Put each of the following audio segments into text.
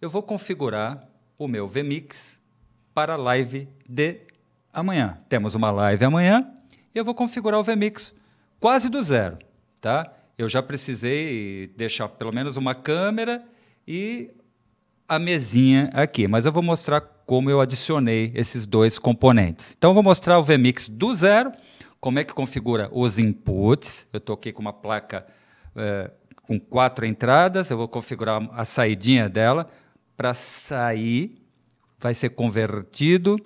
eu vou configurar o meu vMix para a live de amanhã. Temos uma live amanhã e eu vou configurar o vMix quase do zero, tá? Eu já precisei deixar pelo menos uma câmera e a mesinha aqui, mas eu vou mostrar como eu adicionei esses dois componentes. Então, eu vou mostrar o vMix do zero, como é que configura os inputs. Eu estou aqui com uma placa é, com quatro entradas, eu vou configurar a saidinha dela, para sair, vai ser convertido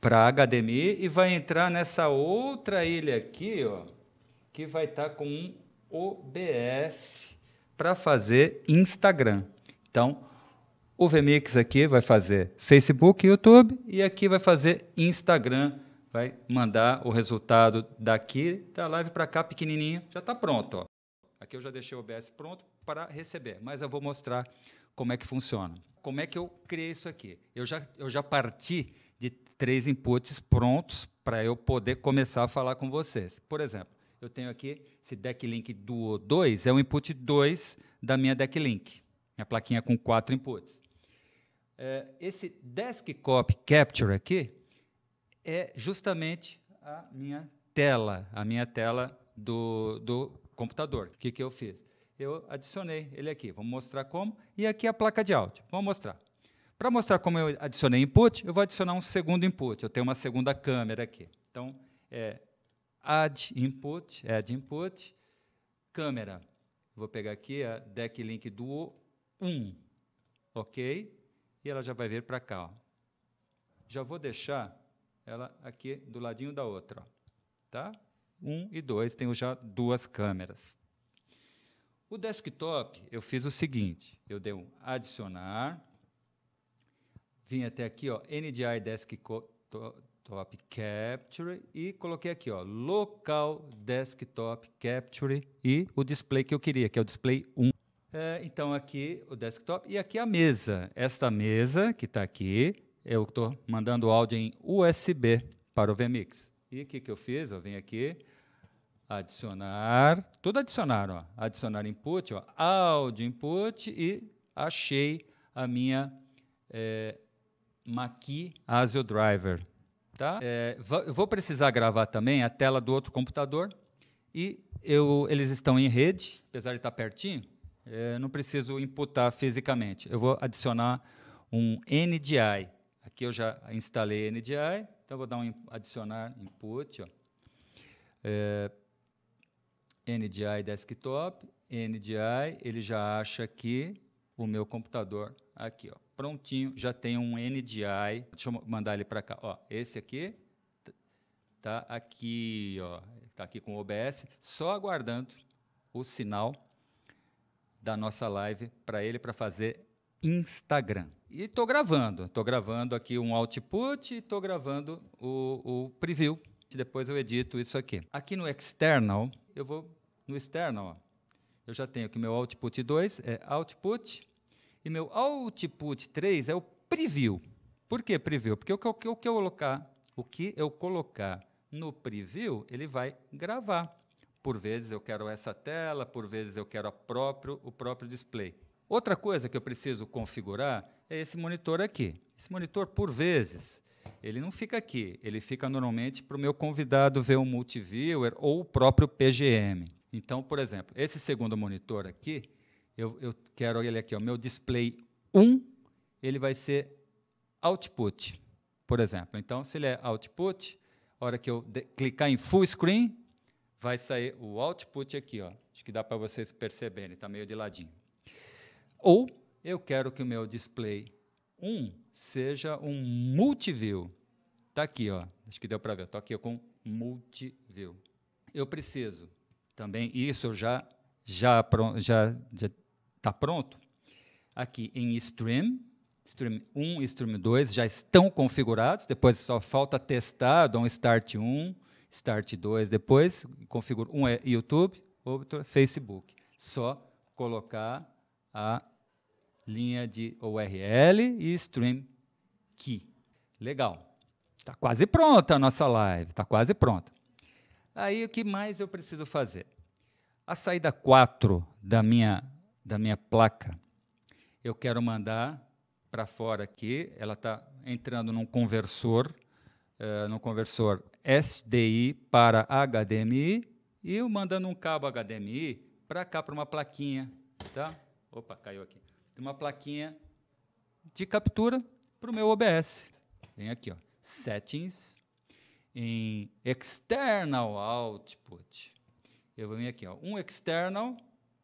para a HDMI e vai entrar nessa outra ilha aqui, ó, que vai estar tá com um OBS para fazer Instagram. Então, o VMix aqui vai fazer Facebook, YouTube e aqui vai fazer Instagram. Vai mandar o resultado daqui da live para cá, pequenininho. Já está pronto. Ó. Aqui eu já deixei o OBS pronto para receber, mas eu vou mostrar como é que funciona. Como é que eu criei isso aqui? Eu já, eu já parti de três inputs prontos para eu poder começar a falar com vocês. Por exemplo, eu tenho aqui esse decklink Duo 2, é o input 2 da minha decklink, minha plaquinha com quatro inputs. É, esse desktop capture aqui é justamente a minha tela, a minha tela do, do computador. O que, que eu fiz? eu adicionei ele aqui. Vamos mostrar como. E aqui a placa de áudio. Vamos mostrar. Para mostrar como eu adicionei input, eu vou adicionar um segundo input. Eu tenho uma segunda câmera aqui. Então, é add input, add input, câmera. Vou pegar aqui a deck link duo 1. OK? E ela já vai vir para cá. Ó. Já vou deixar ela aqui do ladinho da outra. Ó. Tá? 1 um e 2, tenho já duas câmeras. O desktop, eu fiz o seguinte: eu dei um adicionar, vim até aqui, ó, NDI Desktop Capture e coloquei aqui, ó, local desktop capture e o display que eu queria, que é o display 1. É, então aqui o desktop e aqui a mesa. Esta mesa que está aqui, eu estou mandando áudio em USB para o VMix. E o que, que eu fiz? Eu vim aqui, adicionar, tudo adicionar, ó, adicionar input, ó, áudio input e achei a minha é, Maqui ASIO Driver. Tá? É, vou precisar gravar também a tela do outro computador e eu, eles estão em rede, apesar de estar tá pertinho, é, não preciso imputar fisicamente. Eu vou adicionar um NDI. Aqui eu já instalei NDI, então vou dar um adicionar input. Ó. É, NDI Desktop, NDI, ele já acha que o meu computador aqui, ó, prontinho, já tem um NDI. Deixa eu mandar ele para cá, ó, esse aqui tá aqui, ó, tá aqui com o OBS, só aguardando o sinal da nossa live para ele para fazer Instagram. E estou gravando, estou gravando aqui um output e estou gravando o, o preview. Depois eu edito isso aqui. Aqui no external, eu vou no externo. Ó. Eu já tenho que meu output 2 é output, e meu output 3 é o preview. Por que preview? Porque o que, eu, o que eu colocar, o que eu colocar no preview, ele vai gravar. Por vezes eu quero essa tela, por vezes eu quero próprio, o próprio display. Outra coisa que eu preciso configurar é esse monitor aqui. Esse monitor, por vezes, ele não fica aqui, ele fica normalmente para o meu convidado ver um multiviewer ou o próprio PGM. Então, por exemplo, esse segundo monitor aqui, eu, eu quero ele aqui, o meu display 1, ele vai ser output, por exemplo. Então, se ele é output, a hora que eu clicar em full screen, vai sair o output aqui. Ó. Acho que dá para vocês perceberem, está meio de ladinho. Ou eu quero que o meu display 1 seja um multiview. Está aqui, ó. acho que deu para ver. Estou aqui com multiview. Eu preciso também, isso já já já já está pronto. Aqui em Stream, Stream 1 e Stream 2 já estão configurados, depois só falta testar, dou um Start 1, Start 2, depois configura um é YouTube, outro é Facebook. Só colocar a linha de URL e Stream Key. Legal. Está quase pronta a nossa live, está quase pronta. Aí o que mais eu preciso fazer? A saída 4 da minha, da minha placa, eu quero mandar para fora aqui, ela está entrando num conversor, uh, conversor SDI para HDMI, e eu mandando um cabo HDMI para cá, para uma plaquinha. Tá? Opa, caiu aqui de uma plaquinha de captura para o meu OBS. Vem aqui, ó, Settings, em External Output. Eu vou vir aqui, ó, um External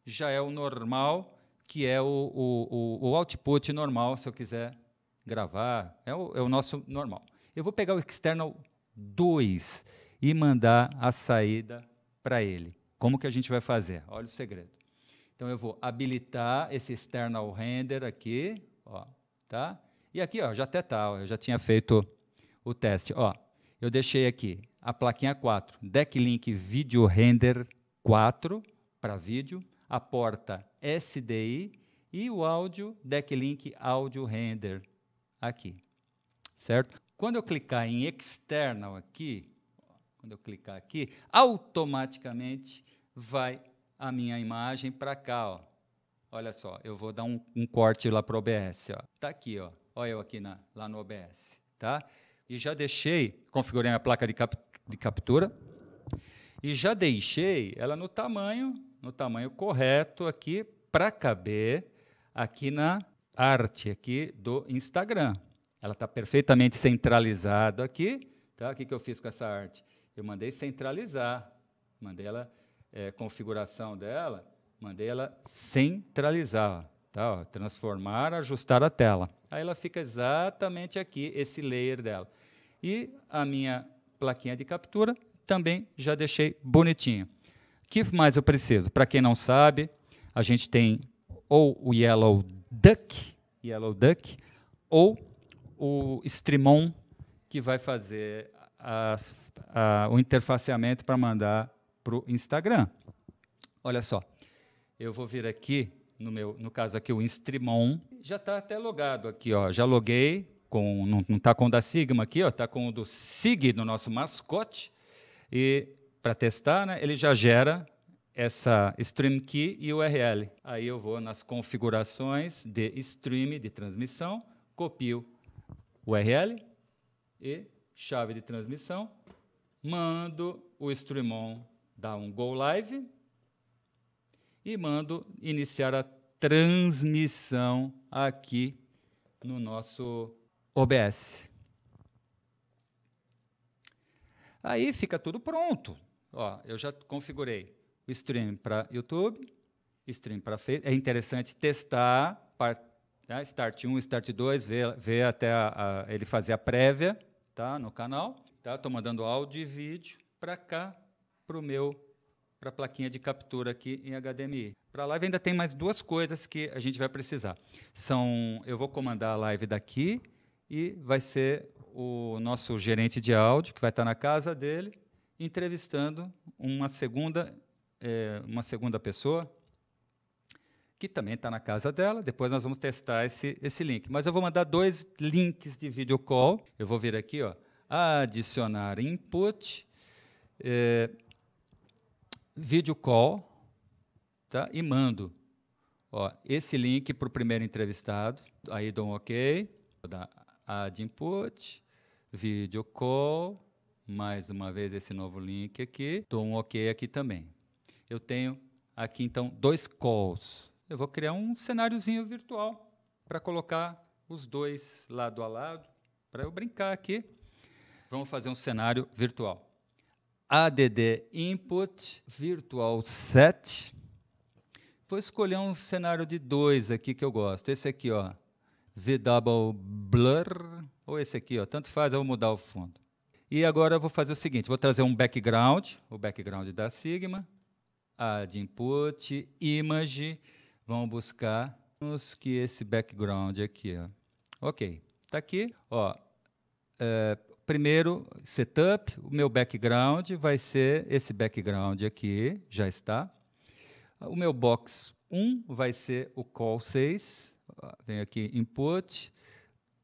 já é o normal, que é o, o, o, o output normal, se eu quiser gravar, é o, é o nosso normal. Eu vou pegar o External 2 e mandar a saída para ele. Como que a gente vai fazer? Olha o segredo. Então eu vou habilitar esse external render aqui, ó, tá? E aqui, ó, já até tá, ó, eu já tinha feito o teste, ó. Eu deixei aqui a plaquinha 4, decklink video render 4 para vídeo, a porta SDI e o áudio decklink audio render aqui. Certo? Quando eu clicar em external aqui, quando eu clicar aqui, automaticamente vai a minha imagem para cá, ó. Olha só, eu vou dar um, um corte lá para o OBS, ó. Tá aqui, ó. Olha eu aqui na, lá no OBS, tá? E já deixei, configurei minha placa de, cap, de captura e já deixei ela no tamanho, no tamanho correto aqui para caber aqui na arte aqui do Instagram. Ela está perfeitamente centralizada aqui, tá? O que, que eu fiz com essa arte? Eu mandei centralizar, mandei ela é, configuração dela, mandei ela centralizar, tá? Ó, transformar, ajustar a tela. Aí ela fica exatamente aqui, esse layer dela. E a minha plaquinha de captura também já deixei bonitinha O que mais eu preciso? Para quem não sabe, a gente tem ou o Yellow Duck, Yellow Duck, ou o Streamon, que vai fazer a, a, o interfaceamento para mandar para o Instagram. Olha só, eu vou vir aqui, no, meu, no caso aqui, o Instrimon. Já está até logado aqui, ó. Já loguei, com, não está com o da Sigma aqui, está com o do SIG, do nosso mascote. E para testar, né, ele já gera essa stream key e URL. Aí eu vou nas configurações de stream, de transmissão, copio URL e chave de transmissão, mando o Streamon dá um go live e mando iniciar a transmissão aqui no nosso OBS. Aí fica tudo pronto. Ó, eu já configurei o stream para YouTube, stream para Facebook. É interessante testar, né, start 1, start 2, ver, ver até a, a, ele fazer a prévia tá, no canal. Estou tá, mandando áudio e vídeo para cá para o meu para a plaquinha de captura aqui em HDMI. Para a live ainda tem mais duas coisas que a gente vai precisar. São, eu vou comandar a live daqui e vai ser o nosso gerente de áudio que vai estar na casa dele entrevistando uma segunda é, uma segunda pessoa que também está na casa dela. Depois nós vamos testar esse esse link. Mas eu vou mandar dois links de video call. Eu vou vir aqui, ó, adicionar input. É, video call tá? e mando. Ó, esse link para o primeiro entrevistado. Aí dou um OK. Vou dar add input, video call. Mais uma vez esse novo link aqui. Dou um OK aqui também. Eu tenho aqui então dois calls. Eu vou criar um cenáriozinho virtual para colocar os dois lado a lado, para eu brincar aqui. Vamos fazer um cenário virtual. ADD Input Virtual Set. Vou escolher um cenário de dois aqui que eu gosto. Esse aqui, ó, V Double Blur, ou esse aqui, ó, tanto faz, eu vou mudar o fundo. E agora eu vou fazer o seguinte, vou trazer um background, o background da Sigma, add input, image, vamos buscar os que esse background aqui, ó. Ok, tá aqui, ó, é, primeiro setup, o meu background vai ser esse background aqui, já está. O meu box 1 vai ser o call 6, vem aqui input,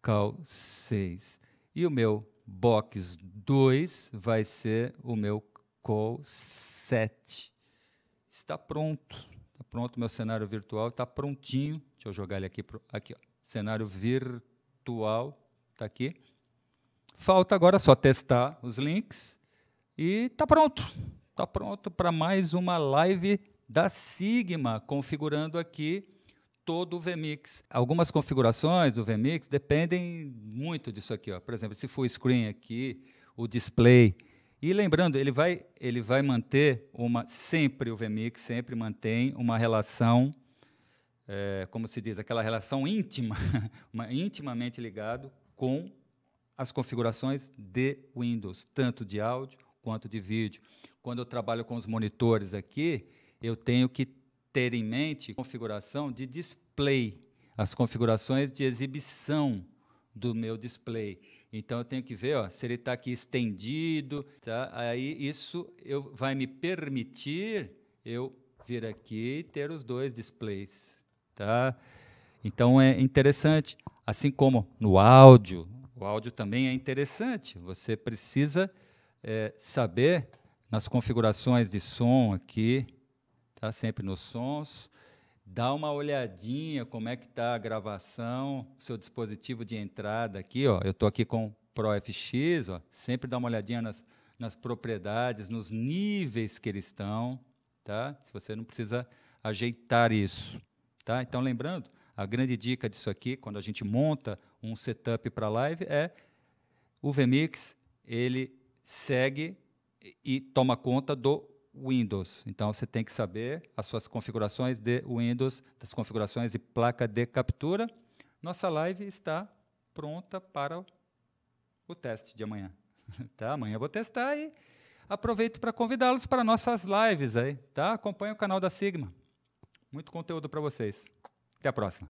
call 6. E o meu box 2 vai ser o meu call 7. Está pronto, está pronto, meu cenário virtual está prontinho. Deixa eu jogar ele aqui, aqui ó. cenário virtual, está aqui. Falta agora só testar os links e tá pronto. Tá pronto para mais uma live da Sigma, configurando aqui todo o vMix. Algumas configurações do vMix dependem muito disso aqui, ó. Por exemplo, se for screen aqui, o display. E lembrando, ele vai, ele vai manter uma sempre o vMix sempre mantém uma relação, é, como se diz, aquela relação íntima, uma, intimamente ligado com as configurações de Windows, tanto de áudio quanto de vídeo. Quando eu trabalho com os monitores aqui, eu tenho que ter em mente configuração de display, as configurações de exibição do meu display. Então eu tenho que ver ó, se ele está aqui estendido, tá? Aí isso eu, vai me permitir eu vir aqui e ter os dois displays, tá? Então é interessante, assim como no áudio, o áudio também é interessante, você precisa é, saber nas configurações de som aqui, tá sempre nos sons, dá uma olhadinha como é que está a gravação, seu dispositivo de entrada aqui, ó, eu estou aqui com Pro FX, ó, sempre dá uma olhadinha nas, nas propriedades, nos níveis que eles estão, tá? Se você não precisa ajeitar isso, tá? Então lembrando, a grande dica disso aqui, quando a gente monta um setup para live, é o vMix, ele segue e toma conta do Windows. Então você tem que saber as suas configurações de Windows, das configurações de placa de captura. Nossa live está pronta para o teste de amanhã. tá? Amanhã eu vou testar e aproveito para convidá-los para nossas lives aí, tá? Acompanhe o canal da Sigma. Muito conteúdo para vocês. Até a próxima.